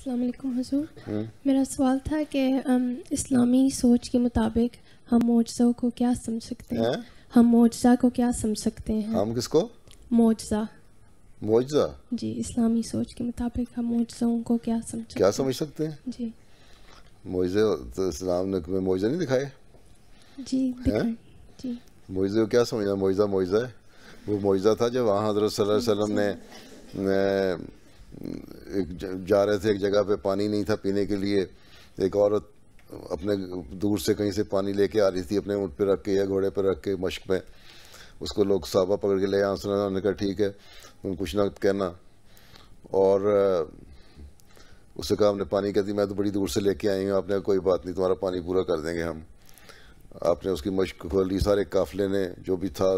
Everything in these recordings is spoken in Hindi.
अस्सलाम हजूर hmm? मेरा सवाल था कि इस्लामी सोच के मुताबिक हम मुआजा को क्या समझ सकते हैं हम मुआजा को क्या समझ सकते हैं हम किसको मुआजा मुआजा जी इस्लामी सोच के मुताबिक हम मुआजाओं को क्या समझ क्या समझ सकते हैं जी मुआजे तो इस्लाम ने तुम्हें मुआजा नहीं दिखाए जी दिखाए जी मुआजे को क्या समझना मुआजा मुआजा है वो मुआजा था जब वहाँ हजरत सल्लल्लाहु अलैहि वसल्लम ने एक जा रहे थे एक जगह पे पानी नहीं था पीने के लिए एक औरत अपने दूर से कहीं से पानी लेके आ रही थी अपने ऊँट पे रख के या घोड़े पे रख के मश्क में उसको लोग साबा पकड़ के ले आए उसने उन्होंने कहा ठीक है कुछ ना कहना और उससे कहा हमने पानी कहती मैं तो बड़ी दूर से लेके आई हूँ आपने कोई बात नहीं तुम्हारा पानी पूरा कर देंगे हम आपने उसकी मश्क खोली सारे काफिले ने जो भी था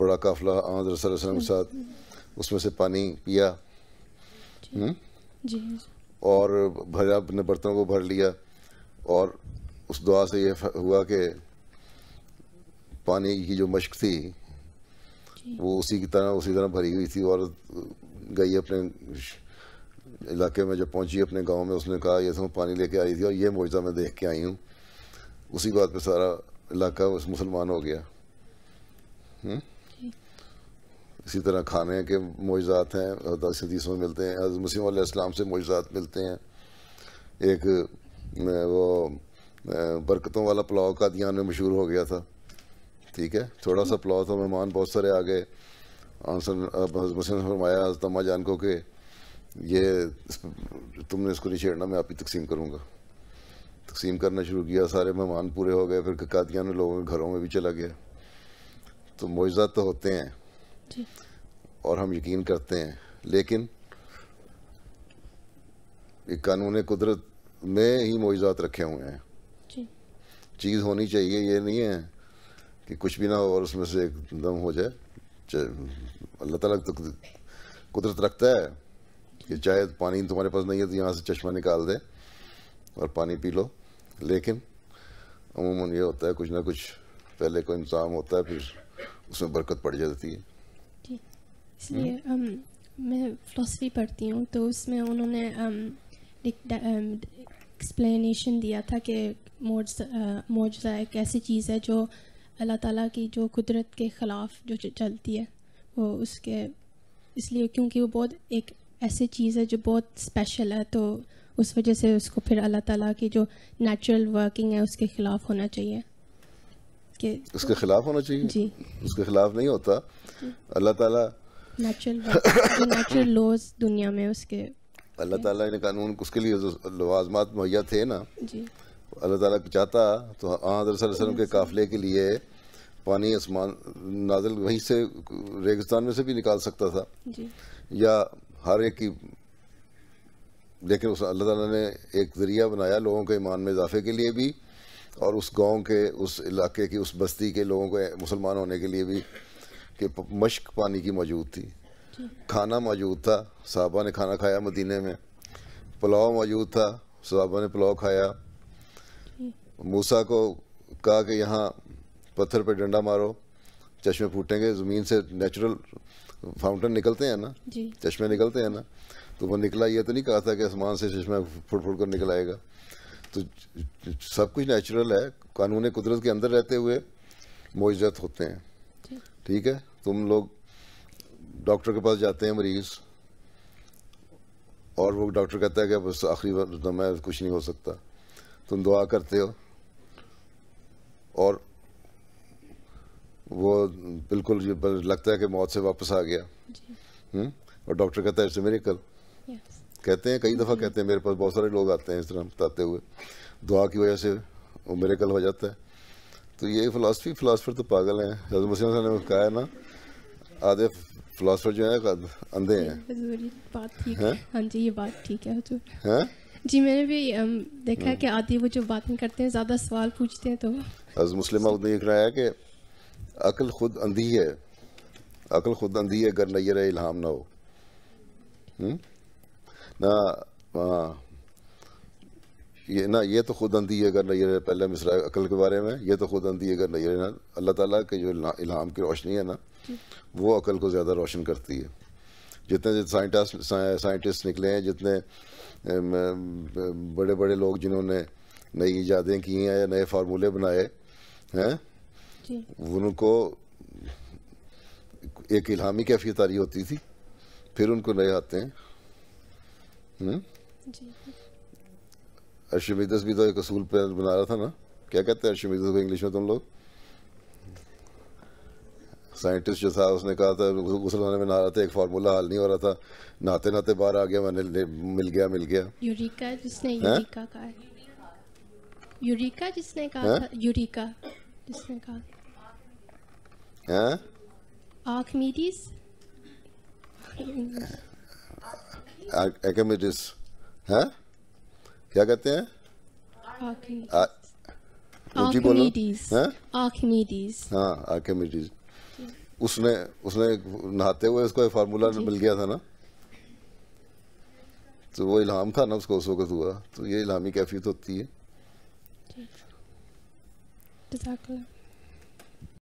बड़ा काफिला आंध्र सरसम के साथ उसमें से पानी पिया जी, हम्म? जी और भरा अपने बर्तनों को भर लिया और उस दुआ से यह हुआ कि पानी की जो मश्क थी वो उसी की तरह उसी तरह भरी हुई थी और गई अपने इलाके में जब पहुंची अपने गांव में उसने कहा ये तो पानी लेके आई थी और ये मुआवजा मैं देख के आई हूँ उसी बात पे सारा इलाका उस मुसलमान हो गया हुँ? हम्म? इसी तरह खाने के मोजात हैं दस में मिलते हैं हज़रत मसीम इस्लाम से मुजात मिलते हैं एक वो बरकतों वाला पुलाव का दियान में मशहूर हो गया था ठीक है थोड़ा सा पुलाव था मेहमान बहुत सारे आ गए आंसर मसीम ने फरमाया हजतमा जान को कि ये तुमने इसको नहीं छेड़ना मैं आप ही तकसीम करूँगा तकसीम करना शुरू किया सारे मेहमान पूरे हो गए फिर कादियान में लोगों के घरों में भी चला गया तो मोजात तो होते हैं और हम यकीन करते हैं लेकिन ये कानून कुदरत में ही मुआजात रखे हुए हैं चीज़ होनी चाहिए ये नहीं है कि कुछ भी ना हो और उसमें से एकदम हो जाए अल्लाह ताला तो कुदरत रखता है कि चाहे पानी तुम्हारे पास नहीं है तो यहाँ से चश्मा निकाल दे और पानी पी लो लेकिन अमूमन ये होता है कुछ ना कुछ पहले कोई इंतजाम होता है फिर उसमें बरकत पड़ जाती है इसलिए um, मैं फ़िलोसफी पढ़ती हूँ तो उसमें उन्होंने एक्सप्लेनेशन um, दिया था कि मुआवजा एक ऐसी चीज़ है जो अल्लाह ताला की जो कुदरत के ख़िलाफ़ जो चलती है वो उसके इसलिए क्योंकि वो बहुत एक ऐसी चीज़ है जो बहुत स्पेशल है तो उस वजह से उसको फिर अल्लाह ताला की जो नेचुरल वर्किंग है उसके ख़िलाफ़ होना चाहिए कि उसके ख़िलाफ़ होना चाहिए जी उसके ख़िलाफ़ नहीं होता अल्लाह ताला नेचुरल लॉज दुनिया में उसके अल्लाह ताला ने कानून उसके लिए लवाजमात मुहैया थे ना जी अल्लाह ताला चाहता तो हजर वसल्लम के काफ़िले के लिए पानी आसमान नाजल वहीं से रेगिस्तान में से भी निकाल सकता था जी। या हर एक की लेकिन उस अल्लाह ताला ने एक ज़रिया बनाया लोगों के ईमान में इजाफे के लिए भी और उस गांव के उस इलाके की उस बस्ती के लोगों के मुसलमान होने के लिए भी कि मश्क पानी की मौजूद थी खाना मौजूद था साहबा ने खाना खाया मदीने में पुलाव मौजूद था साहबा ने पुलाव खाया मूसा को कहा कि यहाँ पत्थर पर डंडा मारो चश्मे फूटेंगे ज़मीन से नेचुरल फाउंटेन निकलते हैं ना चश्मे निकलते हैं ना तो वो निकला ये तो नहीं कहा था कि आसमान से चश्मा फुट फुट कर निकल आएगा तो सब कुछ नेचुरल है कानून कुदरत के अंदर रहते हुए मोजत होते हैं ठीक है तुम लोग डॉक्टर के पास जाते हैं मरीज़ और वो डॉक्टर कहता है कि बस आखिरी तो मैं कुछ नहीं हो सकता तुम दुआ करते हो और वो बिल्कुल लगता है कि मौत से वापस आ गया हुँ? और डॉक्टर कहता है मेरे कल कहते हैं कई दफ़ा कहते हैं मेरे पास बहुत सारे लोग आते हैं इस तरह बताते हुए दुआ की वजह से वो मेरे कल हो जाता है तो ये फ़िलासफ़ी फ़िलासफ़र तो पागल हैं ने कहा है ना आधे फिलोसफर जो है अंधे हैं बात ठीक है हाँ जी ये बात ठीक है हजूर हैं जी मैंने भी देखा है हम्म। कि आदि वो जो बातें करते हैं ज़्यादा सवाल पूछते हैं तो अज मुस्लिम देख रहा है कि अकल खुद अंधी है अकल खुद अंधी है अगर नैर इल्हाम ना हो हम्म? ना हाँ। ये ना ये तो खुद अंधी अगर नजर पहले मिसरा अकल के बारे में ये तो खुद अंधी अगर नहीं ना अल्लाह ताला के जो इलाम की रोशनी है ना वो अकल को ज़्यादा रोशन करती है जितने साइंटिस्ट साइंटिस्ट निकले हैं जितने बड़े बड़े लोग जिन्होंने नई ईजादें की हैं या नए फार्मूले बनाए हैं उनको एक इलामी कैफियत आ रही होती थी फिर उनको नए आते हैं हम्म? जी अर्शिमिदस भी तो एक असूल पर बना रहा था ना क्या कहते हैं अर्शिमिदस को इंग्लिश में तुम लोग साइंटिस्ट जो था उसने कहा था गुसल होने में नहा रहा था एक फार्मूला हाल नहीं हो रहा था नहाते नहाते बाहर आ गया मैंने मिल गया मिल गया यूरिका जिसने यूरिका कहा यूरिका जिसने कहा था यूरिका जिसने कहा आर्कमिडीज आर्कमिडीज हैं क्या कहते हैं जी बोलो आर्किमिडीज हाँ आर्किमिडीज उसने उसने नहाते हुए उसको फार्मूला मिल गया था ना तो वो इलाम था ना उसको उस वक्त हुआ तो ये इलामी कैफियत होती है